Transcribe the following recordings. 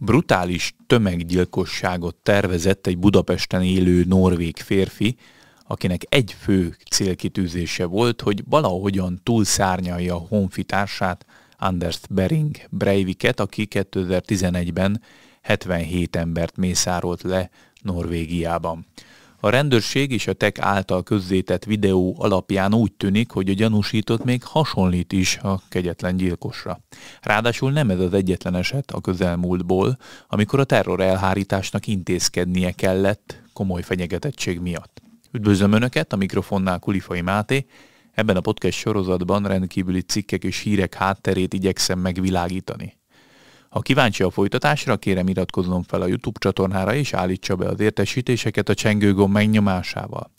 brutális tömeggyilkosságot tervezett egy Budapesten élő norvég férfi, akinek egy fő célkitűzése volt, hogy valahogyan túlszárnyalja a honfitársát, Anders Bering Breiviket, aki 2011-ben 77 embert mészárolt le Norvégiában. A rendőrség és a TEK által közzétett videó alapján úgy tűnik, hogy a gyanúsított még hasonlít is a kegyetlen gyilkosra. Ráadásul nem ez az egyetlen eset a közelmúltból, amikor a terror elhárításnak intézkednie kellett komoly fenyegetettség miatt. Üdvözlöm Önöket, a mikrofonnál Kulifai Máté, Ebben a podcast sorozatban rendkívüli cikkek és hírek hátterét igyekszem megvilágítani. Ha kíváncsi a folytatásra, kérem iratkozzon fel a YouTube csatornára és állítsa be az értesítéseket a csengőgomb megnyomásával.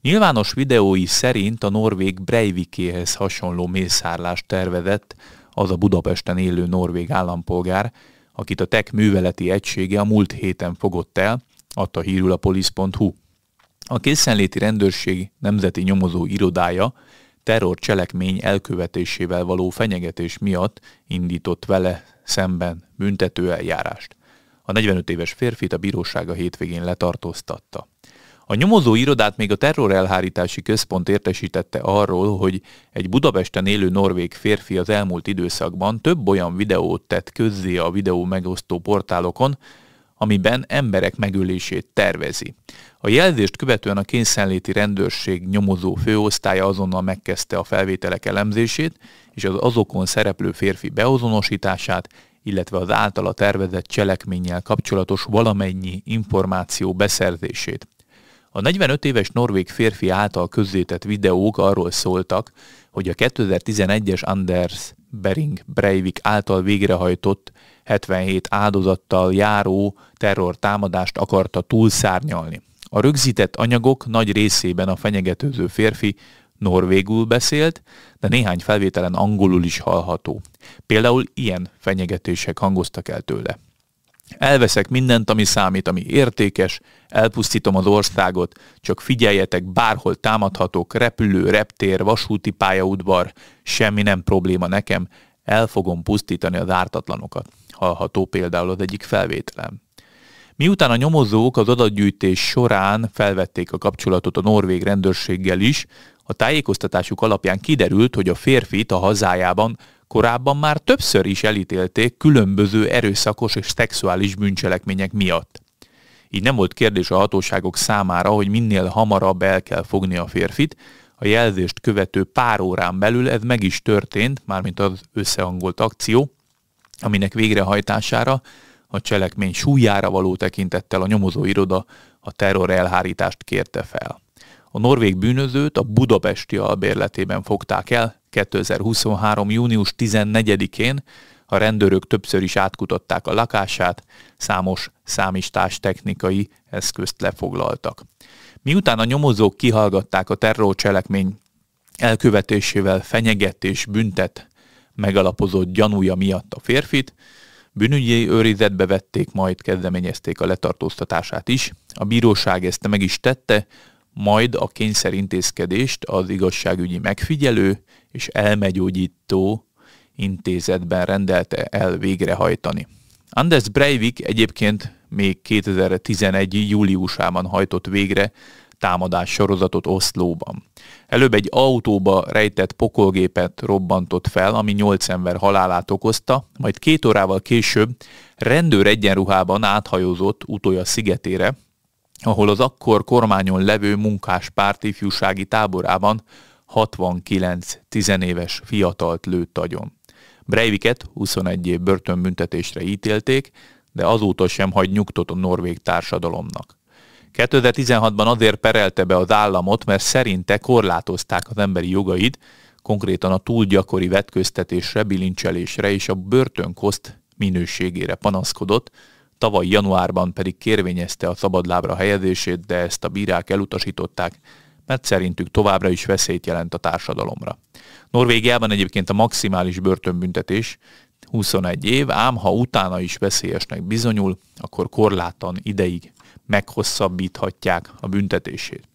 Nyilvános videói szerint a norvég Breivikéhez hasonló mészárlást tervezett az a Budapesten élő norvég állampolgár, akit a TEK műveleti egysége a múlt héten fogott el, adta hírül a polisz.hu. A készenléti rendőrség nemzeti nyomozó irodája terrorcselekmény elkövetésével való fenyegetés miatt indított vele szemben büntető eljárást. A 45 éves férfit a bíróság a hétvégén letartóztatta. A nyomozó irodát még a terrorelhárítási központ értesítette arról, hogy egy Budapesten élő norvég férfi az elmúlt időszakban több olyan videót tett közzé a videó megosztó portálokon, amiben emberek megölését tervezi. A jelzést követően a kényszerléti rendőrség nyomozó főosztálya azonnal megkezdte a felvételek elemzését, és az azokon szereplő férfi beazonosítását, illetve az általa tervezett cselekménnyel kapcsolatos valamennyi információ beszerzését. A 45 éves norvég férfi által közzétett videók arról szóltak, hogy a 2011-es Anders Bering Breivik által végrehajtott 77 áldozattal járó terrortámadást akarta túlszárnyalni. A rögzített anyagok nagy részében a fenyegetőző férfi norvégul beszélt, de néhány felvételen angolul is hallható. Például ilyen fenyegetések hangoztak el tőle. Elveszek mindent, ami számít, ami értékes, elpusztítom az országot, csak figyeljetek, bárhol támadhatok, repülő, reptér, vasúti pályaudvar, semmi nem probléma nekem, el fogom pusztítani az ártatlanokat, hallható például az egyik felvételem. Miután a nyomozók az adatgyűjtés során felvették a kapcsolatot a norvég rendőrséggel is, a tájékoztatásuk alapján kiderült, hogy a férfit a hazájában korábban már többször is elítélték különböző erőszakos és szexuális bűncselekmények miatt. Így nem volt kérdés a hatóságok számára, hogy minél hamarabb el kell fogni a férfit, a jelzést követő pár órán belül ez meg is történt, mármint az összehangolt akció, aminek végrehajtására a cselekmény súlyára való tekintettel a nyomozóiroda a terror elhárítást kérte fel. A norvég bűnözőt a budapesti albérletében fogták el 2023. június 14-én, a rendőrök többször is átkutatták a lakását, számos számistás technikai eszközt lefoglaltak. Miután a nyomozók kihallgatták a terrorcselekmény elkövetésével fenyegetés büntet megalapozott gyanúja miatt a férfit, bűnügyi őrizetbe vették, majd kezdeményezték a letartóztatását is. A bíróság ezt meg is tette, majd a kényszerintézkedést az igazságügyi megfigyelő és elmegyógyító intézetben rendelte el végrehajtani. Anders Breivik egyébként még 2011. júliusában hajtott végre támadás sorozatot Oszlóban. Előbb egy autóba rejtett pokolgépet robbantott fel, ami nyolc ember halálát okozta, majd két órával később rendőr egyenruhában áthajózott utolja szigetére, ahol az akkor kormányon levő párt ifjúsági táborában 69 tizenéves fiatalt lőtt agyon. Breiviket 21 év börtönbüntetésre ítélték, de azóta sem hagy nyugtot a norvég társadalomnak. 2016-ban azért perelte be az államot, mert szerinte korlátozták az emberi jogait, konkrétan a túl gyakori vetköztetésre, bilincselésre és a börtönkoszt minőségére panaszkodott, tavaly januárban pedig kérvényezte a szabadlábra helyezését, de ezt a bírák elutasították, mert szerintük továbbra is veszélyt jelent a társadalomra. Norvégiában egyébként a maximális börtönbüntetés 21 év, ám ha utána is veszélyesnek bizonyul, akkor korlátan ideig meghosszabbíthatják a büntetését.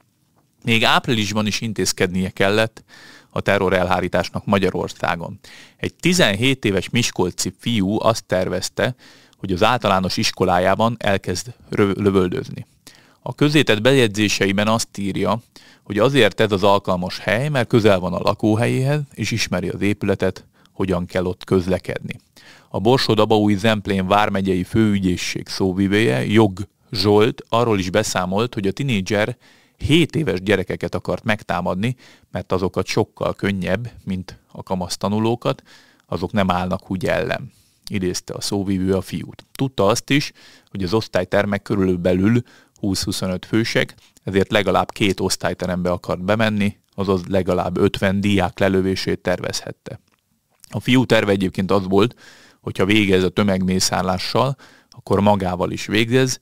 Még áprilisban is intézkednie kellett a terror elhárításnak Magyarországon. Egy 17 éves Miskolci fiú azt tervezte, hogy az általános iskolájában elkezd lövöldözni. A közétett bejegyzéseiben azt írja, hogy azért ez az alkalmas hely, mert közel van a lakóhelyéhez, és ismeri az épületet, hogyan kell ott közlekedni. A Borsod-Abaúj Zemplén vármegyei főügyészség szóvivője Jog Zsolt arról is beszámolt, hogy a tinédzser 7 éves gyerekeket akart megtámadni, mert azokat sokkal könnyebb, mint a kamasztanulókat, azok nem állnak úgy ellen idézte a szóvívő a fiút. Tudta azt is, hogy az osztálytermek körülbelül 20-25 fősek, ezért legalább két osztályterembe akart bemenni, azaz legalább 50 diák lelövését tervezhette. A fiú terve egyébként az volt, hogyha végez a tömegmészállással, akkor magával is végez,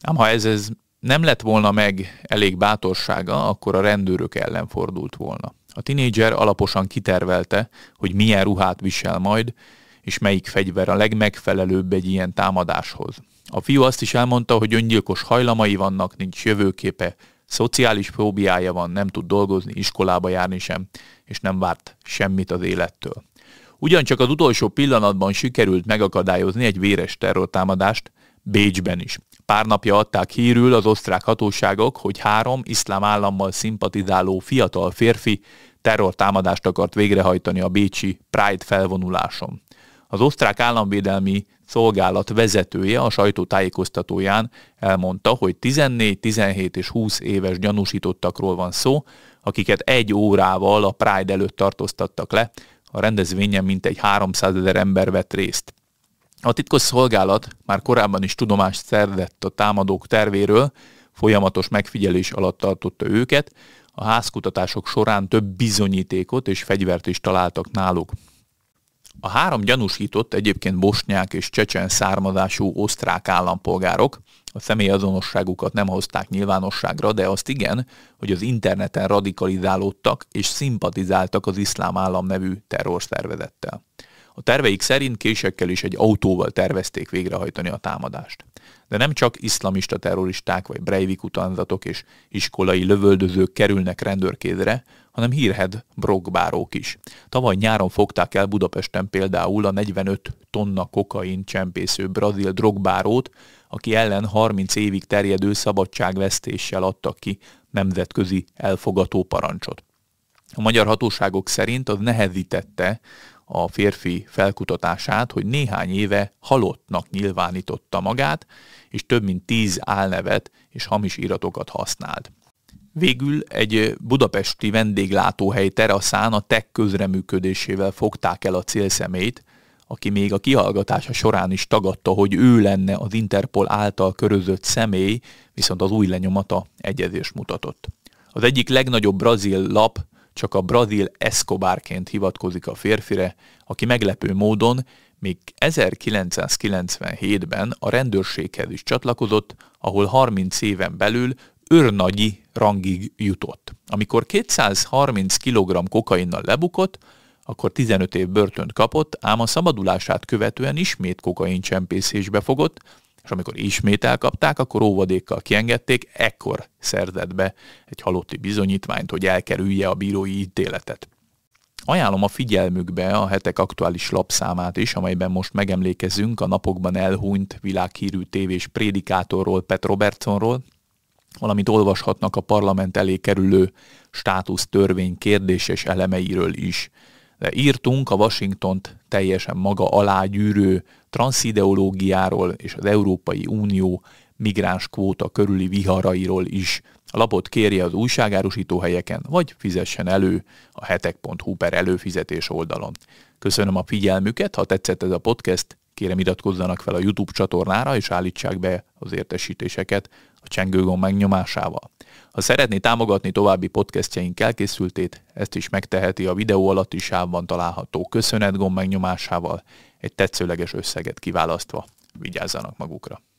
ám ha ez, ez nem lett volna meg elég bátorsága, akkor a rendőrök ellen fordult volna. A tinédzser alaposan kitervelte, hogy milyen ruhát visel majd, és melyik fegyver a legmegfelelőbb egy ilyen támadáshoz. A fiú azt is elmondta, hogy öngyilkos hajlamai vannak, nincs jövőképe, szociális próbiája van, nem tud dolgozni, iskolába járni sem, és nem várt semmit az élettől. Ugyancsak az utolsó pillanatban sikerült megakadályozni egy véres terrortámadást Bécsben is. Pár napja adták hírül az osztrák hatóságok, hogy három iszlám állammal szimpatizáló fiatal férfi terrortámadást akart végrehajtani a bécsi Pride felvonuláson. Az osztrák államvédelmi szolgálat vezetője a sajtótájékoztatóján elmondta, hogy 14, 17 és 20 éves gyanúsítottakról van szó, akiket egy órával a Pride előtt tartóztattak le, a rendezvényen mintegy 300 ezer ember vett részt. A titkos szolgálat már korábban is tudomást szerzett a támadók tervéről, folyamatos megfigyelés alatt tartotta őket, a házkutatások során több bizonyítékot és fegyvert is találtak náluk. A három gyanúsított egyébként bosnyák és csecsen származású osztrák állampolgárok, a személyazonosságukat nem hozták nyilvánosságra, de azt igen, hogy az interneten radikalizálódtak és szimpatizáltak az iszlám állam nevű terrorszervezettel. A terveik szerint késekkel és egy autóval tervezték végrehajtani a támadást. De nem csak iszlamista terroristák vagy Breivik utánzatok és iskolai lövöldözők kerülnek rendőrkézre, hanem hírhed brogbárók is. Tavaly nyáron fogták el Budapesten például a 45 tonna kokain csempésző brazil drogbárót, aki ellen 30 évig terjedő szabadságvesztéssel adtak ki nemzetközi elfogató parancsot. A magyar hatóságok szerint az nehezítette a férfi felkutatását, hogy néhány éve halottnak nyilvánította magát, és több mint tíz álnevet és hamis iratokat használt. Végül egy budapesti vendéglátóhely teraszán a tech közreműködésével fogták el a célszemét, aki még a kihallgatása során is tagadta, hogy ő lenne az Interpol által körözött személy, viszont az új lenyomata egyezést mutatott. Az egyik legnagyobb brazil lap, csak a brazil Escobarként hivatkozik a férfire, aki meglepő módon még 1997-ben a rendőrséghez is csatlakozott, ahol 30 éven belül őrnagyi rangig jutott. Amikor 230 kg kokainnal lebukott, akkor 15 év börtönt kapott, ám a szabadulását követően ismét kokaincsempészésbe fogott, és amikor ismét elkapták, akkor óvadékkal kiengedték, ekkor szerzett be egy halotti bizonyítványt, hogy elkerülje a bírói ítéletet. Ajánlom a figyelmükbe a hetek aktuális lapszámát is, amelyben most megemlékezünk a napokban elhunyt világhírű tévés prédikátorról, Pet Robertsonról, valamint olvashatnak a parlament elé kerülő státusz törvény kérdéses elemeiről is írtunk a washington teljesen maga alá gyűrő transzideológiáról és az Európai Unió migráns kvóta körüli viharairól is. A lapot kérje az újságárusító helyeken, vagy fizessen elő a hetek.hu per előfizetés oldalon. Köszönöm a figyelmüket, ha tetszett ez a podcast, kérem iratkozzanak fel a YouTube csatornára, és állítsák be az értesítéseket a csengőgomb megnyomásával. Ha szeretné támogatni további podcastjeink elkészültét, ezt is megteheti a videó alatti sávban található gomb megnyomásával, egy tetszőleges összeget kiválasztva. Vigyázzanak magukra!